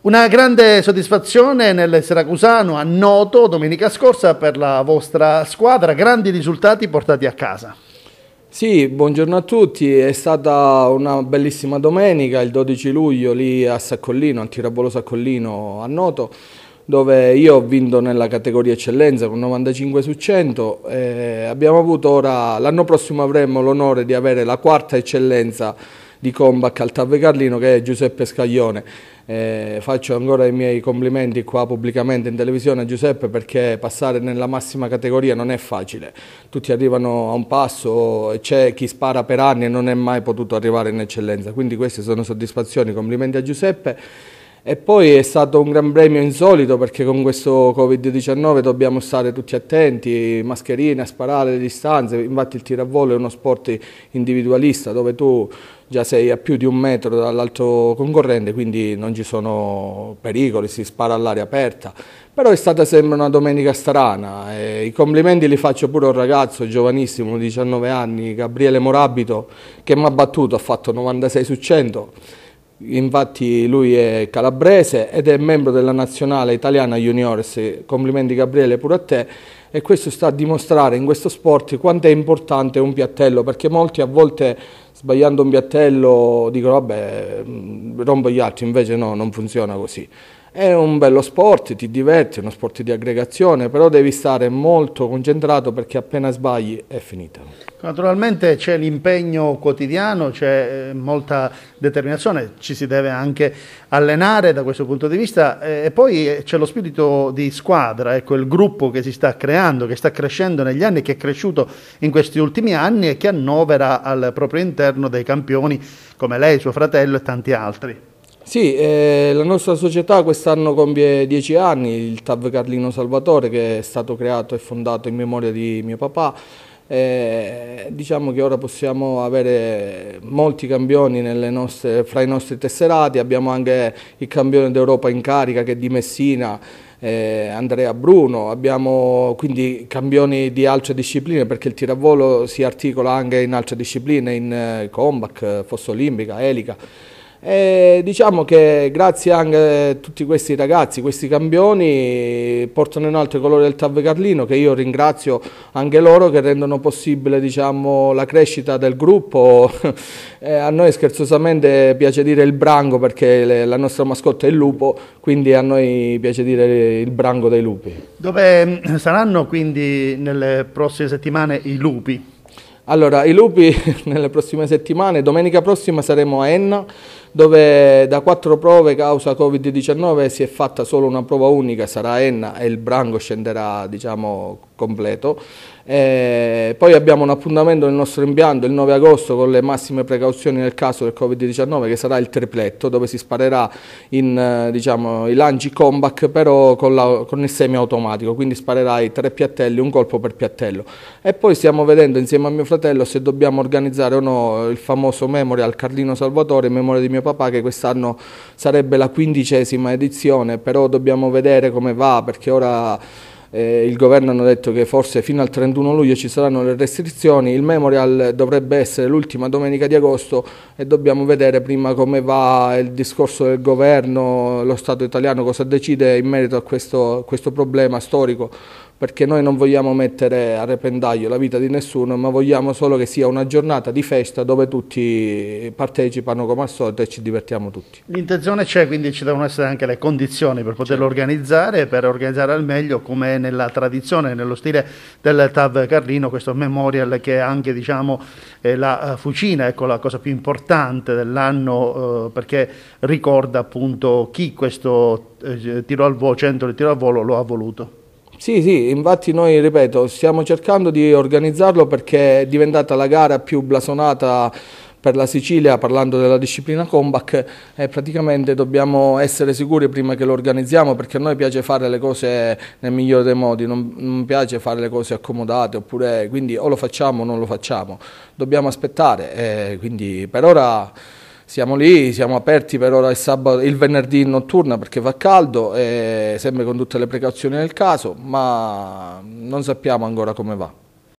Una grande soddisfazione nel Siracusano a Noto domenica scorsa per la vostra squadra, grandi risultati portati a casa. Sì, buongiorno a tutti, è stata una bellissima domenica, il 12 luglio lì a Saccollino, al Tirabolo Saccollino a Noto, dove io ho vinto nella categoria eccellenza con 95 su 100. Eh, l'anno prossimo avremo l'onore di avere la quarta eccellenza di Combac al Tave Carlino che è Giuseppe Scaglione. Eh, faccio ancora i miei complimenti qua pubblicamente in televisione a Giuseppe perché passare nella massima categoria non è facile. Tutti arrivano a un passo, c'è chi spara per anni e non è mai potuto arrivare in eccellenza. Quindi queste sono soddisfazioni, complimenti a Giuseppe. E poi è stato un gran premio insolito perché con questo Covid-19 dobbiamo stare tutti attenti, mascherine, sparare le distanze, infatti il tiravolo è uno sport individualista dove tu già sei a più di un metro dall'altro concorrente, quindi non ci sono pericoli, si spara all'aria aperta. Però è stata sempre una domenica strana, i complimenti li faccio pure a un ragazzo giovanissimo, 19 anni, Gabriele Morabito, che mi ha battuto, ha fatto 96 su 100 infatti lui è calabrese ed è membro della nazionale italiana juniores, complimenti Gabriele pure a te, e questo sta a dimostrare in questo sport quanto è importante un piattello, perché molti a volte sbagliando un piattello dicono vabbè mm, rompo gli altri, invece no, non funziona così. È un bello sport, ti diverti, è uno sport di aggregazione, però devi stare molto concentrato perché appena sbagli è finita. Naturalmente c'è l'impegno quotidiano, c'è eh, molta determinazione, ci si deve anche allenare da questo punto di vista eh, e poi eh, c'è lo spirito di squadra, ecco il gruppo che si sta creando, che sta crescendo negli anni, che è cresciuto in questi ultimi anni e che annovera al proprio interno dei campioni come lei, suo fratello e tanti altri. Sì, eh, la nostra società quest'anno compie dieci anni, il TAV Carlino Salvatore che è stato creato e fondato in memoria di mio papà. Eh, diciamo che ora possiamo avere molti campioni nostre, fra i nostri tesserati, abbiamo anche il campione d'Europa in carica che è di Messina, eh, Andrea Bruno, abbiamo quindi campioni di altre discipline perché il tiravolo si articola anche in altre discipline, in eh, combat, fossa olimpica, elica. E diciamo che grazie anche a tutti questi ragazzi, questi campioni portano in alto i colori del Tav Carlino che io ringrazio anche loro che rendono possibile diciamo, la crescita del gruppo. Eh, a noi scherzosamente piace dire il branco perché la nostra mascotte è il lupo, quindi a noi piace dire il branco dei lupi. Dove mm, saranno quindi nelle prossime settimane i lupi? Allora, i lupi nelle prossime settimane, domenica prossima saremo a Enna, dove da quattro prove causa Covid-19 si è fatta solo una prova unica, sarà Enna e il branco scenderà diciamo, completo. E eh, poi abbiamo un appuntamento nel nostro impianto il 9 agosto con le massime precauzioni nel caso del Covid-19 che sarà il tripletto dove si sparerà in, eh, diciamo, i lanci combac però con, la, con il semiautomatico, quindi sparerai tre piattelli, un colpo per piattello. E poi stiamo vedendo insieme a mio fratello se dobbiamo organizzare o no il famoso memorial Carlino Salvatore, in memoria di mio padre papà che quest'anno sarebbe la quindicesima edizione, però dobbiamo vedere come va perché ora... Eh, il governo hanno detto che forse fino al 31 luglio ci saranno le restrizioni, il memorial dovrebbe essere l'ultima domenica di agosto e dobbiamo vedere prima come va il discorso del governo, lo Stato italiano, cosa decide in merito a questo, questo problema storico perché noi non vogliamo mettere a repentaglio la vita di nessuno, ma vogliamo solo che sia una giornata di festa dove tutti partecipano come al solito e ci divertiamo tutti. L'intenzione c'è, quindi ci devono essere anche le condizioni per poterlo certo. organizzare, per organizzare al meglio come nella tradizione, nello stile del Tav Carlino, questo memorial che è anche diciamo, la eh, fucina, ecco, la cosa più importante dell'anno eh, perché ricorda appunto chi questo eh, tiro al volo, centro di tiro al volo lo ha voluto. Sì, sì, infatti noi, ripeto, stiamo cercando di organizzarlo perché è diventata la gara più blasonata per la Sicilia, parlando della disciplina combac, e praticamente dobbiamo essere sicuri prima che lo organizziamo perché a noi piace fare le cose nel migliore dei modi, non, non piace fare le cose accomodate, oppure quindi o lo facciamo o non lo facciamo, dobbiamo aspettare, eh, quindi per ora siamo lì, siamo aperti per ora il, sabato, il venerdì in notturna perché fa caldo, sempre con tutte le precauzioni del caso, ma non sappiamo ancora come va.